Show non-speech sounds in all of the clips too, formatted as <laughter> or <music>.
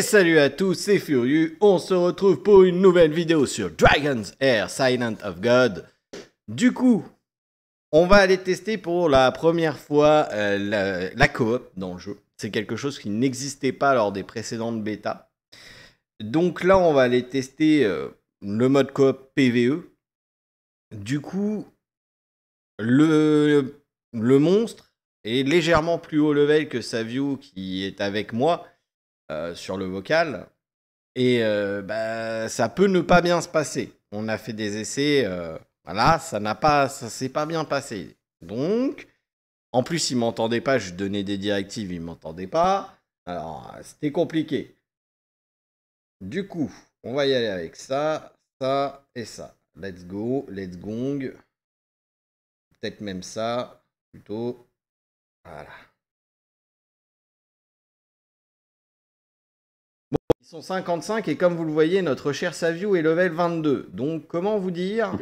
salut à tous, c'est Furieux. On se retrouve pour une nouvelle vidéo sur Dragon's Air Silent of God. Du coup, on va aller tester pour la première fois euh, la, coop dans le jeu. C'est quelque chose qui n'existait pas lors des précédentes bêta. Donc là, on va aller tester euh, le mode coop PVE. Du coup, le, le monstre est légèrement plus haut level que Savio qui est avec moi euh, sur le vocal. Et euh, bah, ça peut ne pas bien se passer. On a fait des essais, euh, voilà, ça n'a pas, ça s'est pas bien passé. Donc, en plus, il m'entendait pas, je donnais des directives, il m'entendait pas. Alors, c'était compliqué. Du coup, on va y aller avec ça, ça et ça. Let's go, let's gong. Peut-être même ça, plutôt. Voilà. cinquante 55 et comme vous le voyez, notre cher Savio est level 22. Donc comment vous dire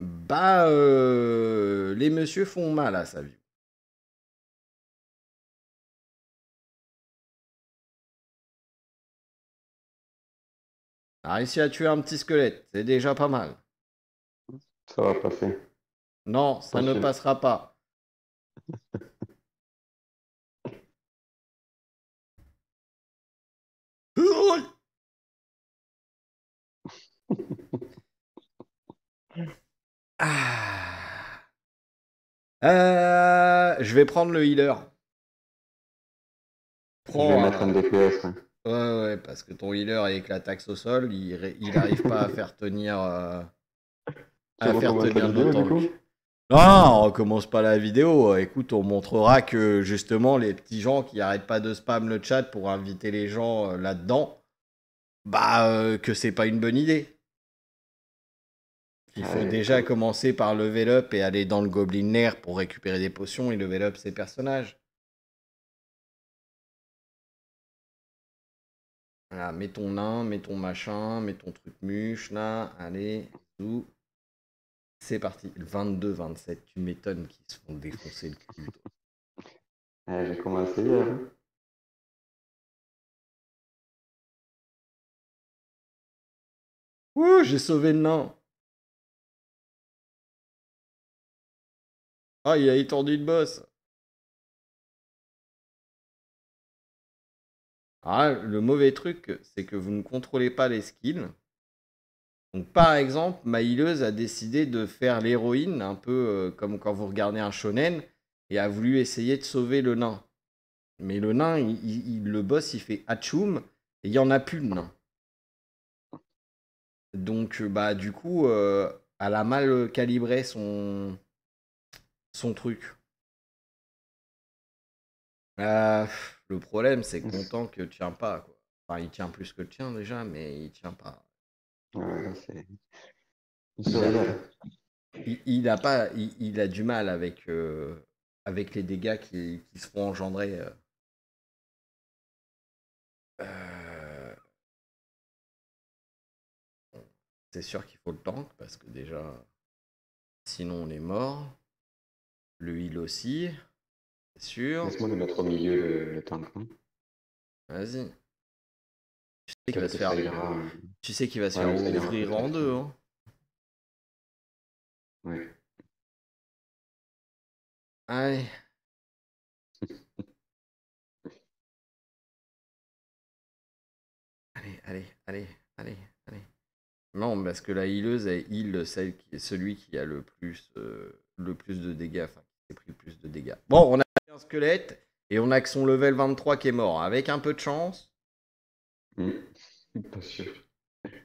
Bah, euh, les messieurs font mal à Savio. A réussi à tuer un petit squelette, c'est déjà pas mal. Ça va passer. Non, ça ne passera pas. Ah. Euh, je vais prendre le healer. Prends, je mettre un DPS. Ouais. ouais, parce que ton healer, avec la taxe au sol, il, n'arrive pas à faire tenir. Euh, à faire tenir le tank. Non, on recommence pas la vidéo. Écoute, on montrera que justement les petits gens qui arrêtent pas de spam le chat pour inviter les gens euh, là-dedans, bah que c'est pas une bonne idée. Il ah faut déjà commencer par level up et aller dans le Goblin pour récupérer des potions et level up ses personnages. Voilà, mets ton nain, mets ton machin, mets ton truc muche là, allez, tout. C'est parti. 22, 27, tu m'étonnes qu'ils se font défoncer le cul. Eh, j'ai commencé hier. Hein. Ouh, j'ai sauvé le nain. Ah, il a étendu le boss Ah, le mauvais truc, c'est que vous ne contrôlez pas les skills. Donc, par exemple, ma a décidé de faire l'héroïne, un peu euh, comme quand vous regardez un shonen, et a voulu essayer de sauver le nain. Mais le nain, il, le boss, il fait hachoum et il n'y en a plus de nain. Donc, euh, bah, du coup, euh, elle a mal calibré son, son truc. Bah, le problème, c'est mmh. qu'on que tient pas. il tient plus que le tien déjà, mais il tient pas. il, a pas, il, a du mal avec, euh, avec les dégâts qui, seront engendrés. Euh. Euh. C'est sûr qu'il faut le tank parce que déjà, sinon on est mort. Le heal aussi. C'est sûr. Laisse-moi le mettre au milieu le, le tank. Vas-y. Hein. Tu sais qu'il va se faire, tu sais qu'il va se ouvrir en deux. Hein. Ouais. <laughs> Allez. allez, allez, allez, allez, Non, parce que la healuse, est heal celle celui qui a le plus, euh, le plus de dégâts, enfin, pris plus de dégâts. Bon, on a un squelette et on a que son level 23 qui est mort. Hein. Avec un peu de chance. Mm. <laughs>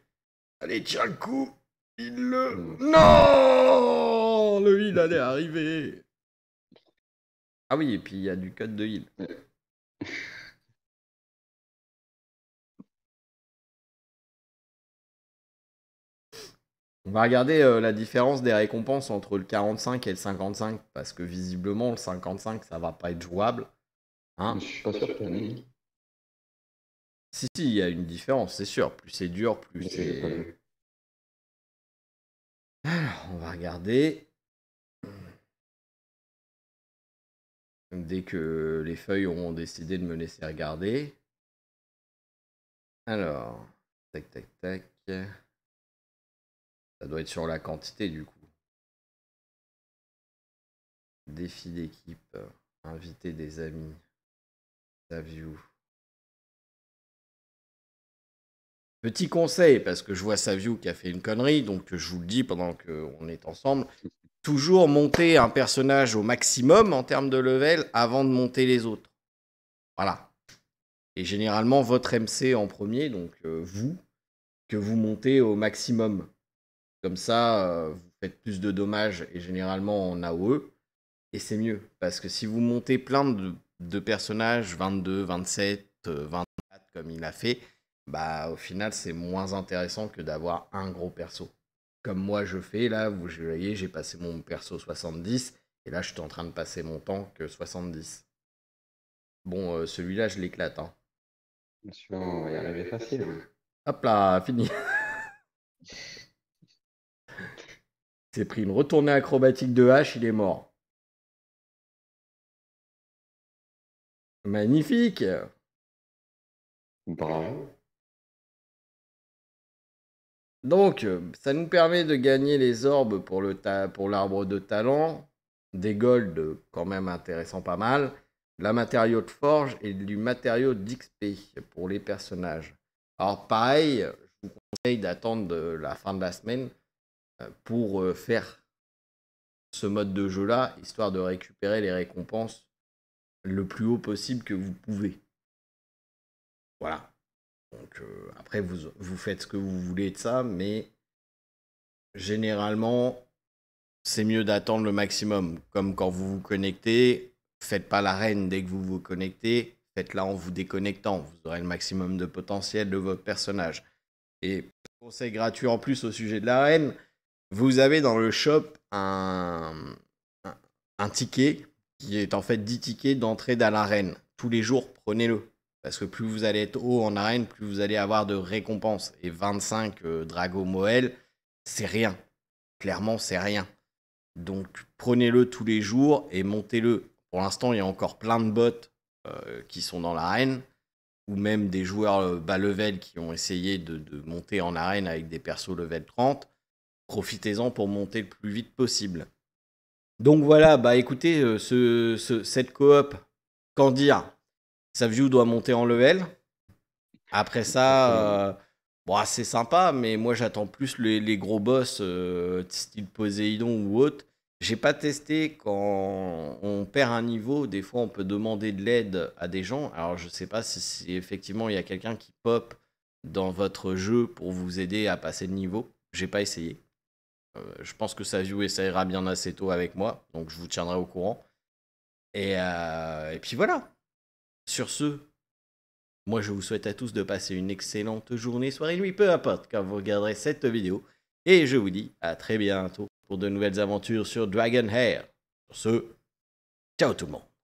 Allez, tiens le coup. Il le. Mm. Non Le heal allait arriver Ah oui, et puis il y a du code de heal. <laughs> On va regarder euh, la différence des récompenses entre le 45 et le 55, parce que visiblement, le 55, ça va pas être jouable. Hein. Je ne suis pas sûr que Si, si, il y a une différence, c'est sûr. Plus c'est dur, plus c'est. Alors, on va regarder. Dès que les feuilles auront décidé de me laisser regarder. Alors, tac, tac, tac. Ça doit être sur la quantité du coup. Défi d'équipe, euh, inviter des amis, Saviou. Petit conseil, parce que je vois Savio qui a fait une connerie, donc je vous le dis pendant qu'on est ensemble. Toujours monter un personnage au maximum en termes de level avant de monter les autres. Voilà. Et généralement, votre MC en premier, donc euh, vous, que vous montez au maximum. Comme ça, euh, vous faites plus de dommages et généralement en AOE. Et c'est mieux. Parce que si vous montez plein de, personnages, 22, 27, 24, comme il a fait, bah au final, c'est moins intéressant que d'avoir un gros perso. Comme moi, je fais là, vous voyez, j'ai passé mon perso 70. Et là, je suis en train de passer mon temps que 70. Bon, euh, celui-là, je l'éclate. Hein. Il y arriver facile. Hop là, fini. <laughs> C'est pris une retournée acrobatique de hache, il est mort. Magnifique Bravo. Donc, euh, ça nous permet de gagner les orbes pour l'arbre de talent, des gold quand même intéressant pas mal, la matériau de forge et du matériau d'XP pour les personnages. Alors pareil, je vous conseille d'attendre la fin de la semaine euh, pour euh, faire ce mode de jeu-là, histoire de récupérer les récompenses le plus haut possible que vous pouvez. Voilà. Donc euh, après, vous, vous faites ce que vous voulez de ça, mais généralement, c'est mieux d'attendre le maximum. Comme quand vous vous connectez, faites pas l'arène dès que vous vous connectez, faites-la en vous déconnectant. Vous aurez le maximum de potentiel de votre personnage. Et conseil gratuit en plus au sujet de l'arène, vous avez dans le shop un, ticket qui est en fait 10 tickets d'entrée dans l'arène. Tous les jours, prenez-le. Parce que plus vous allez être haut en arène, plus vous allez avoir de récompenses. Et 25 euh, Drago c'est rien. Clairement, c'est rien. Donc prenez-le tous les jours et montez-le. Pour l'instant, il y a encore plein de bots euh, qui sont dans l'arène, ou même des joueurs euh, bas level qui ont essayé de, de monter en arène avec des persos level 30 profitez-en pour monter le plus vite possible. Donc voilà, bah écoutez, euh, ce, cette coop, qu'en dire Sa view doit monter en level. Après ça, euh, bon, bah, c'est sympa, mais moi j'attends plus les, gros boss, euh, style Poséidon ou autre. J'ai pas testé quand on perd un niveau, des fois on peut demander de l'aide à des gens. Alors je sais pas si, si effectivement il y a quelqu'un qui pop dans votre jeu pour vous aider à passer le niveau. J'ai pas essayé. Euh, je pense que ça joue et bien assez tôt avec moi, donc je vous tiendrai au courant. Et, euh, et puis voilà. Sur ce, moi je vous souhaite à tous de passer une excellente journée, soirée, nuit, peu importe quand vous regarderez cette vidéo. Et je vous dis à très bientôt pour de nouvelles aventures sur Dragon Hair. Sur ce, ciao tout le monde.